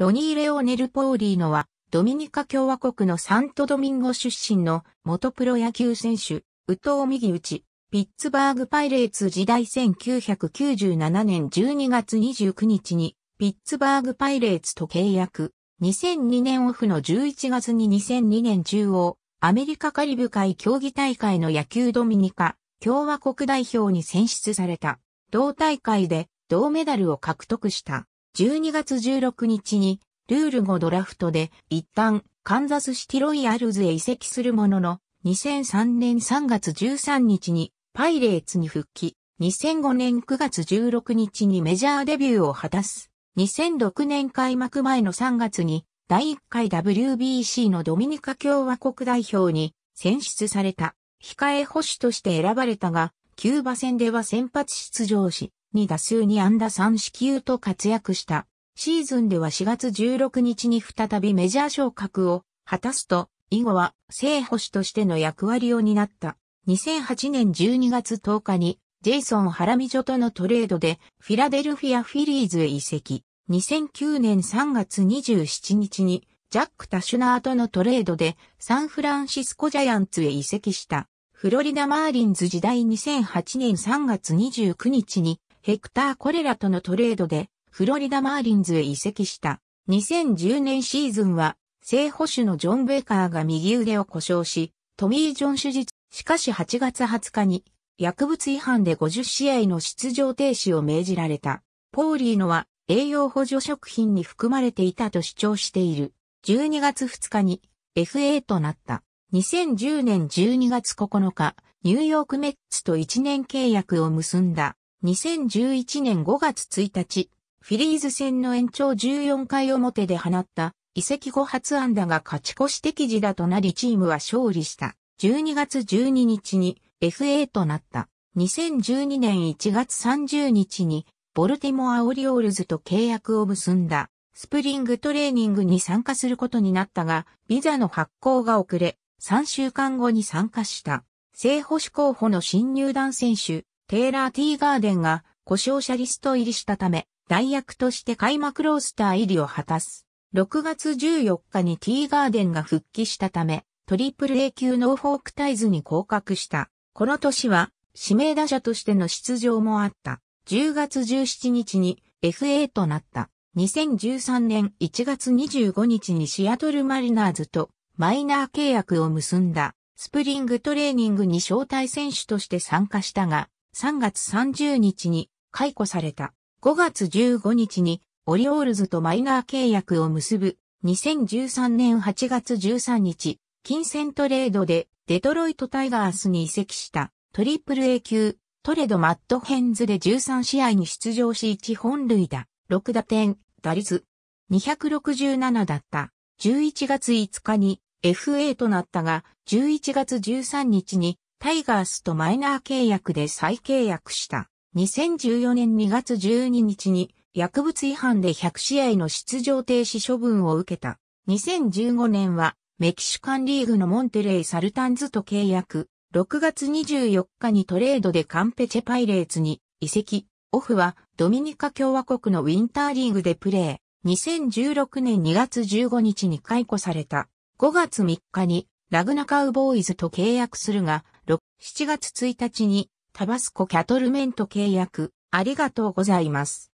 ロニー・レオネル・ポーリーノは、ドミニカ共和国のサントドミンゴ出身の元プロ野球選手、ウミギ右チ、ピッツバーグパイレーツ時代1997年12月29日に、ピッツバーグパイレーツと契約、2002年オフの11月に2002年中央、アメリカカリブ海競技大会の野球ドミニカ、共和国代表に選出された。同大会で銅メダルを獲得した。12月16日にルール後ドラフトで一旦カンザスシティロイヤルズへ移籍するものの2003年3月13日にパイレーツに復帰2005年9月16日にメジャーデビューを果たす2006年開幕前の3月に第1回 WBC のドミニカ共和国代表に選出された控え保守として選ばれたがキューバ戦では先発出場しに打数に安打3四球と活躍した。シーズンでは4月16日に再びメジャー昇格を果たすと、以後は正捕手としての役割を担った。2008年12月10日にジェイソン・ハラミジョとのトレードでフィラデルフィア・フィリーズへ移籍。2009年3月27日にジャック・タシュナーとのトレードでサンフランシスコジャイアンツへ移籍した。フロリダ・マーリンズ時代2008年3月29日にヘクター・コレラとのトレードで、フロリダ・マーリンズへ移籍した。2010年シーズンは、正捕手のジョン・ベーカーが右腕を故障し、トミー・ジョン手術、しかし8月20日に、薬物違反で50試合の出場停止を命じられた。ポーリーノは、栄養補助食品に含まれていたと主張している。12月2日に FA となった。2010年12月9日、ニューヨークメッツと1年契約を結んだ。2011年5月1日、フィリーズ戦の延長14回表で放った移籍後初安打が勝ち越し的時打となりチームは勝利した。12月12日に FA となった。2012年1月30日にボルティモア・オリオールズと契約を結んだ。スプリングトレーニングに参加することになったが、ビザの発行が遅れ、3週間後に参加した。正捕手候補の新入団選手、テイラー・ティーガーデンが故障者リスト入りしたため、代役として開幕ロースター入りを果たす。6月14日にティーガーデンが復帰したため、トリプル A 級ノーフォークタイズに降格した。この年は指名打者としての出場もあった。10月17日に FA となった。2013年1月25日にシアトルマリナーズとマイナー契約を結んだ。スプリングトレーニングに招待選手として参加したが、3月30日に解雇された。5月15日にオリオールズとマイナー契約を結ぶ。2013年8月13日、金銭トレードでデトロイトタイガースに移籍したトリプル A 級トレードマットヘンズで13試合に出場し1本塁打、6打点、打率267だった。11月5日に FA となったが、11月13日にタイガースとマイナー契約で再契約した。2014年2月12日に薬物違反で100試合の出場停止処分を受けた。2015年はメキシカンリーグのモンテレイ・サルタンズと契約。6月24日にトレードでカンペチェパイレーツに移籍。オフはドミニカ共和国のウィンターリーグでプレー。2016年2月15日に解雇された。5月3日にラグナカウボーイズと契約するが、6、7月1日にタバスコキャトルメント契約ありがとうございます。